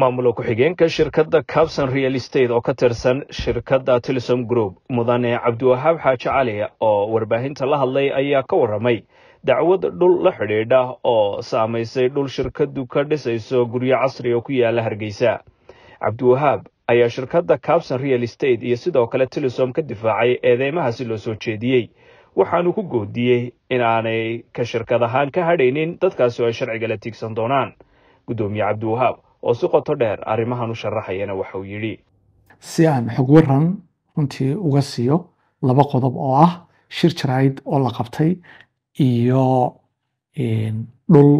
maamula ku-xigeenka shirkadda cabson real state oo ka tirsan shirkadda tilsom group mudane cabdiwahaab xaaji cali oo warbaahinta la hadlay ayaa ka warramay dacwad dhul la xidhiidha oo saamaysay dhul shirkaddu ka dhisayso guryo casriga ku yaala hargeysa cabdiwahaab ayaa shirkadda cabson real state iyo sidoo kale tilisom ka difaacay eedeymahaasi loo soo jeediyey waxaanu ku goodiyey inaanay ka shirkad ahaan ka hadhaynin dadkaasi oo ay sharciga la tiigsan doonaan guddoomiye cabdiwahaab oo si qoto dheer arrimahan u sharaxayana waxa uu yidhi si aan xog waran runtii uga siiyo laba qodob oo ah shir jaraa'id oo la qabtay iyo dhul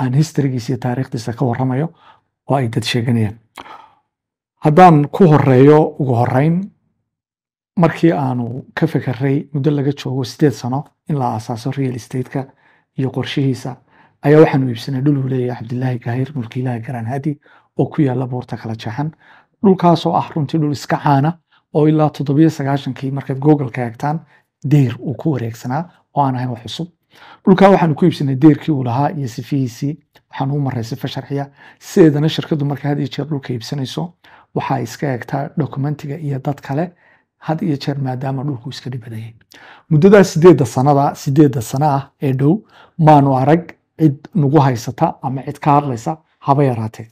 aan histarigiisa iyo taariikhdiisa ka waramayo oo ay dad sheeganayaan haddaan ku horeeyo ugu horeyn markii aanu ka fekeray muddo laga joogo sideed sano in la aasaaso real stateka iyo qorshihiisa ayaa waxaanu iibsanay dhul uu leeyahy cabdilaahi kahir mulkiilaha garaan hadi oo ku yaala buurta kala jaxan dhulkaasoo ah runtii dhul iska caana oo ilaa toddobiyo sagaashankii markaad googalka eegtaan deyr uu ku wareegsanaa oo aan ahayn wax cusub dhulkaa waxaanu ku iibsanay deerkii uu lahaa iyo sifihiisii waxaan uu maray sifa sharciya sideedana shirkadu marka had iyo jeer dhulka iibsanayso waxaa iska eegtaa dokumentiga iyo dad kale had iyo jeer maadaama dhulku iska dhibadayay muddadaas sideedda sanada sideedda sano ah ee dhow maanu arag cid nagu haysata ama cid ka hadlaysa haba yaraatee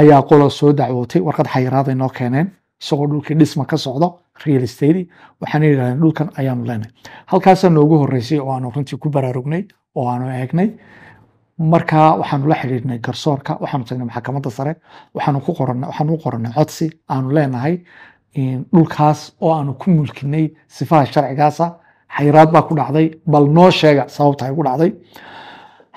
ayaa qola soo dacwootay warqad xayiraaday noo keeneen isagoo dhulkii dhisma ka socdo real estate waxaana yidhahdeen dhulkan ayaanu leenahay halkaasaa noogu horeysay oo aanu runtii ku baraarugnay oo aanu eegnay markaa waxaanu la xidhiidhnay garsoorka waxaanu tagnay maxkamadda sare waxaanu ku qorannay waxaanu u qorannay codsi aanu leenahay dhulkaas oo aanu ku mulkinay sifaha sharcigaasa xayiraad baa ku dhacday bal noo sheega sababta ay ku dhacday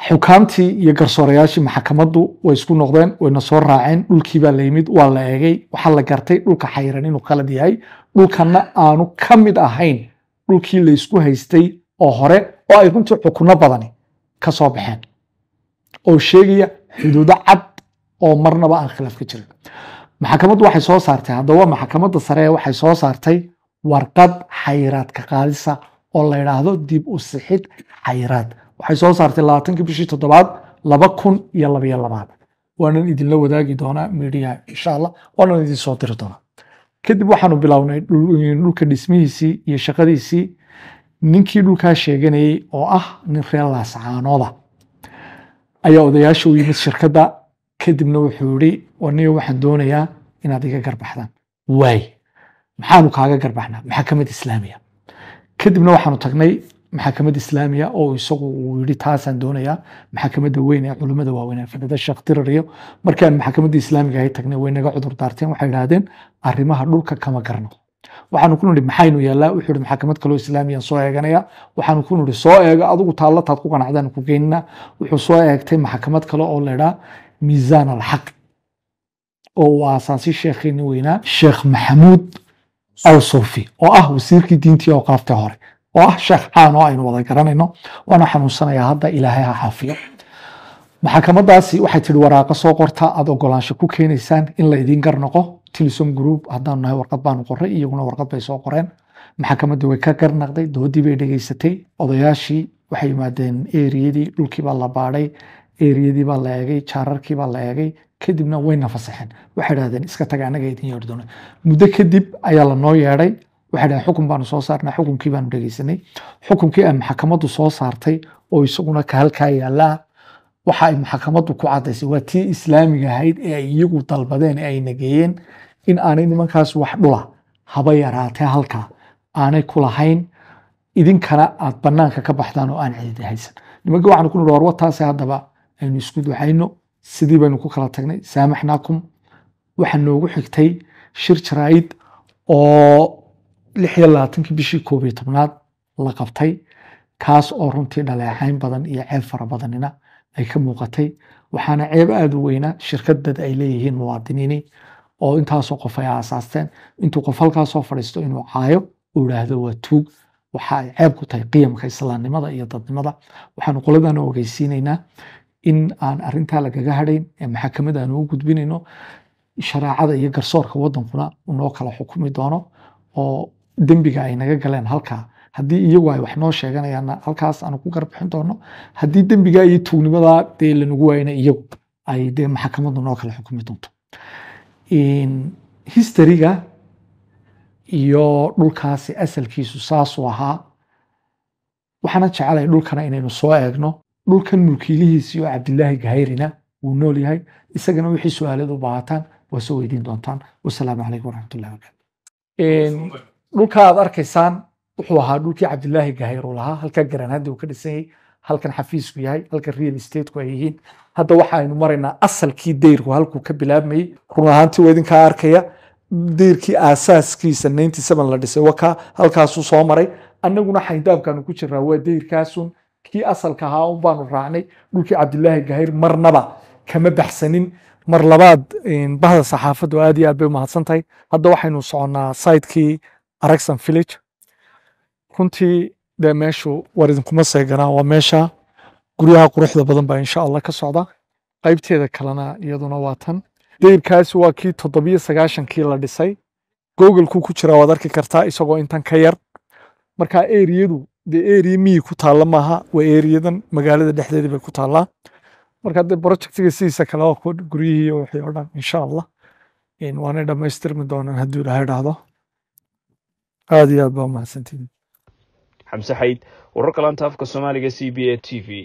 xukaamtii iyo garsoorayaashii maxakamaddu way isku noqdeen wayna soo raaceen dhulkiibaa la yimid waa la eegay waxaa la gartay dhulka xayiran inuu qalad yahay dhulkana aanu ka mid ahayn dhulkii laysku haystay oo hore oo ay runtii xukuno badani ka soo baxeen oo sheegaya xuduudo cad oo marnaba aan khilaaf ka jirin maxakamaddu waxay soo saartay haddaba maxkamadda sare waxay soo saartay warqad xayiraadka qaadisa oo la yidhaahdo dib u sixid xayiraad waxay soo saartay labaatankii bishii toddobaad laba kun iyo labayo labaad waanan idinla wadaagi doonaa midiyaha insha allah waanan idin soo diri doonaa kadib waxaanu bilownay dhulka dhismihiisii iyo shaqadiisii ninkii dhulkaa sheeganayey oo ah nin reer laascaanooda ayaa odayaasha u yimid shirkadda kadibna wuxuu yidhi aniga waxaan doonayaa inaad iga garbaxdaan waay maxaanu kaaga garbaxnaa maxaa kamid islaamiya kadibna waxaanu tagnay maxakamad islaamiya oo isagu uu yii taasaan doonayaa maxakamadda weyn ee culimada waaweyn fadada sheekh tirariyo markaan maxakamadda islaamiga ahay tagnay way naga cudur daarteen waxay idhahdeen arrimaha dhulka kama garno waxaanu ku nidhi maxaynu yeellaa wuxuu ihi maxakamad kaloo islaamiyaan soo eeganaya waxaanu ku nidhi soo eega adigu taalla ku qanacdaan ku geynina wuxuu soo eegtay maxkamad kale oo laydhaa miisaan alxaq oo uu aasaasi sheekheeni weynaa sheekh maxamuud alsofi oo ah wasiirkii diintii oo qaaftay hore oo ah sheekh caan oo aynu wada garanayno waana xanuunsanayaa hadda ilaahay ha xaafiyo maxakamadaasi ah waxay tihi waraaqa soo qorta aad ogolaansho ku keenaysaan in la idiin gar noqo tilsom group haddaan nahay warqad baanu qoray iyaguna warqad bay soo qoreen maxakamadda ah, way ka garnaqday doodii bay dhegaysatay odayaashii waxay yimaadeen eriyadii dhulkiibaa la baadhay eriyadiibaa la eegay jaararkiibaa la eegay kadibna way nafasaxeen waxay dhahdeen iska taga annaga idin yeerdoono muddo kadib ayaa lanoo yeedhay waxay dhahen xukun baanu soo saarnaa xukunkii baanu dhegeysanay xukunkii ay maxakamaddu soo saartay oo isaguna ka halkaa yaallaa waxa ay maxakamaddu ku cadaysay waa tii islaamiga ahayd ee ay iyagu dalbadeen ee ayna geeyeen in aanay nimankaas wax dhula haba yaraatee halka aanay kulahayn idinkana aad banaanka ka baxdaan oo aan ciidi haysan nimanka waxaanu ku niri war wataase haddaba aynu isku ducayno sidii baynu ku kala tagnay saamaxnaakum waxa noogu xigtay shir jaraa'id oo lixiyo labaatankii bishii koobiyo tobnaad la qabtay kaas oo runtii dhaleecayn badan iyo ceeb fara badanina ay ka muuqatay waxaana ceeb aada u weyna shirkad dad ay leeyihiin muwaadiniini oo intaasoo qof ay aasaasteen intuu qof halkaasoo soo fadhiisto inuu caayo uu idhaahdo waa tuug waxa ay ceeb ku tahay qiyamka islaamnimada iyo dadnimada waxaanu qoladan u ogeysiinaynaa in aan arintaa lagaga hadhayn ee maxakamada aan ugu gudbinayno shareecada iyo garsoorka wadankuna unoo kala xukumi doono oo dembiga ay naga galeen halkaa haddii iyagu ay wax noo sheeganayaanna halkaas aanu ku garbixin doono haddii dembigaa iyo tuugnimadaa dee lanagu waayna iyagu ay dee maxkamaddu noo kala xukumi doonto historiga iyo dhulkaasi asalkiisu saasu ahaa waxaana jecelahay dhulkana inaynu soo eegno dhulkan mulkiilihiisi oo cabdilaahi gahayrina wuu nool yahay isagana wixii su-aaleed u waa soo weydiin doontaan wasalaamu calaykum waraxmatullahi wabarakatu dhulka aad arkaysaan wuxuu ahaa dhulkii cabdilaahi gahayr u lahaa halkan garanaada uu ka dhisan yahay halkan xafiisku yahay halkan real estateku ay yihiin hadda waxaaynu maraynaa asalkii deyrku halkuu ka bilaabmayey run ahaantii waa idinkaa arkaya deyrkii aasaaskiisa la dhisay waka halkaasuu soo maray annaguna xayndaabkaanu ku jiraa waa deyrkaasun kii asalka ahaa un raacnay dhulkii cabdilaahi gahayr marnaba kama baxsanin mar labaad bahda saxaafaddu aad iyo aad bay umahadsan tahay hadda waxaynu soconnaa saytkii Araxan village runtii dee meeshu war idinkuma seeganaa waa meesha guryaha quruxda badan baa insha allah ka socda qaybteeda kalena iyaduna waa tan dayrkaasi waa kii toddobiyo sagaashankii la dhisay googolkuu ku jiraa waad arki kartaa isagoo intan ka yar marka eriyadu dee eriya miyi ku taalla maaha waa eriyadan magaalada dhexdeedii bay ku taallaa marka dee projectiga sidiisa kale waa guryihii iyo wixii dhan insha allah waanay dhamaystirmi doonaan hadduu ilaahay dhahdo aad iyo aad baa umahadsantihin xamse xayid wararka laanta afka soomaaliga c b a t v